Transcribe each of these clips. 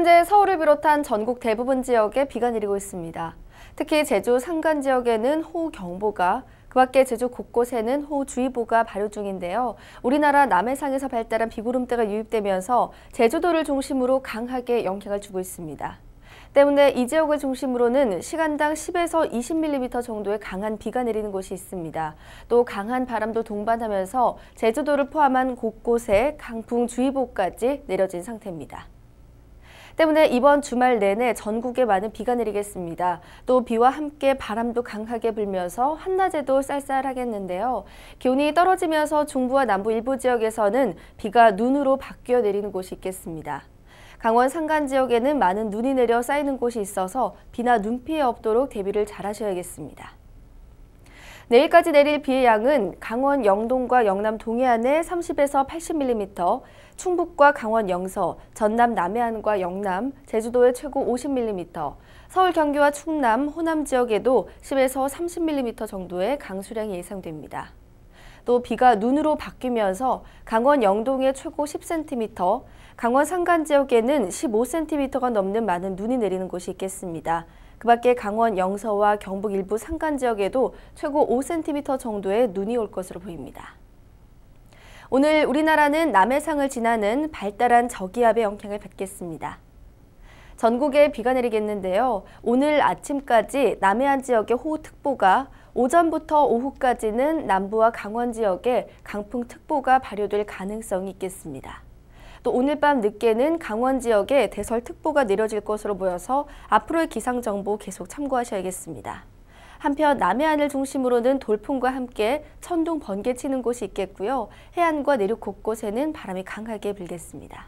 현재 서울을 비롯한 전국 대부분 지역에 비가 내리고 있습니다. 특히 제주 산간 지역에는 호우경보가 그 밖에 제주 곳곳에는 호우주의보가 발효 중인데요. 우리나라 남해상에서 발달한 비구름대가 유입되면서 제주도를 중심으로 강하게 영향을 주고 있습니다. 때문에 이 지역을 중심으로는 시간당 10에서 20mm 정도의 강한 비가 내리는 곳이 있습니다. 또 강한 바람도 동반하면서 제주도를 포함한 곳곳에 강풍주의보까지 내려진 상태입니다. 때문에 이번 주말 내내 전국에 많은 비가 내리겠습니다. 또 비와 함께 바람도 강하게 불면서 한낮에도 쌀쌀하겠는데요. 기온이 떨어지면서 중부와 남부 일부 지역에서는 비가 눈으로 바뀌어 내리는 곳이 있겠습니다. 강원 산간 지역에는 많은 눈이 내려 쌓이는 곳이 있어서 비나 눈 피해 없도록 대비를 잘 하셔야겠습니다. 내일까지 내릴 비의 양은 강원 영동과 영남 동해안에 30에서 80mm, 충북과 강원 영서, 전남 남해안과 영남, 제주도에 최고 50mm, 서울 경기와 충남, 호남 지역에도 10에서 30mm 정도의 강수량이 예상됩니다. 또 비가 눈으로 바뀌면서 강원 영동에 최고 10cm, 강원 산간 지역에는 15cm가 넘는 많은 눈이 내리는 곳이 있겠습니다. 그 밖에 강원 영서와 경북 일부 산간 지역에도 최고 5cm 정도의 눈이 올 것으로 보입니다. 오늘 우리나라는 남해상을 지나는 발달한 저기압의 영향을 받겠습니다. 전국에 비가 내리겠는데요. 오늘 아침까지 남해안 지역에 호우특보가 오전부터 오후까지는 남부와 강원 지역에 강풍특보가 발효될 가능성이 있겠습니다. 또 오늘 밤 늦게는 강원 지역에 대설특보가 내려질 것으로 보여서 앞으로의 기상정보 계속 참고하셔야겠습니다. 한편 남해안을 중심으로는 돌풍과 함께 천둥 번개 치는 곳이 있겠고요. 해안과 내륙 곳곳에는 바람이 강하게 불겠습니다.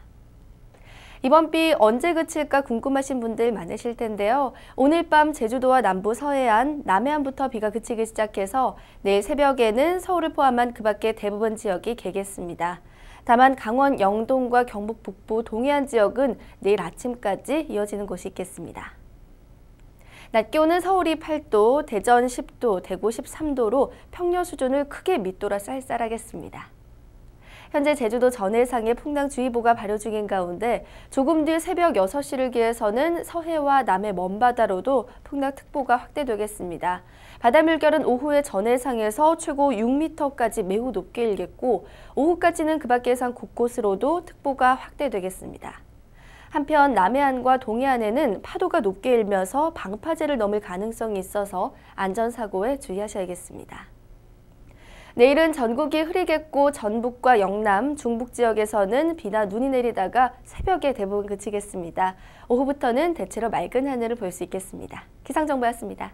이번 비 언제 그칠까 궁금하신 분들 많으실 텐데요. 오늘 밤 제주도와 남부 서해안, 남해안부터 비가 그치기 시작해서 내일 새벽에는 서울을 포함한 그 밖의 대부분 지역이 개겠습니다. 다만 강원 영동과 경북 북부 동해안 지역은 내일 아침까지 이어지는 곳이 있겠습니다. 낮 기온은 서울이 8도, 대전 10도, 대구 13도로 평년 수준을 크게 밑돌아 쌀쌀하겠습니다. 현재 제주도 전해상에 풍랑주의보가 발효 중인 가운데 조금 뒤 새벽 6시를 기해서는 서해와 남해 먼바다로도 풍랑특보가 확대되겠습니다. 바다 물결은 오후에 전해상에서 최고 6m까지 매우 높게 일겠고 오후까지는 그 밖의 해상 곳곳으로도 특보가 확대되겠습니다. 한편 남해안과 동해안에는 파도가 높게 일면서 방파제를 넘을 가능성이 있어서 안전사고에 주의하셔야겠습니다. 내일은 전국이 흐리겠고 전북과 영남, 중북 지역에서는 비나 눈이 내리다가 새벽에 대부분 그치겠습니다. 오후부터는 대체로 맑은 하늘을 볼 수 있겠습니다. 기상정보였습니다.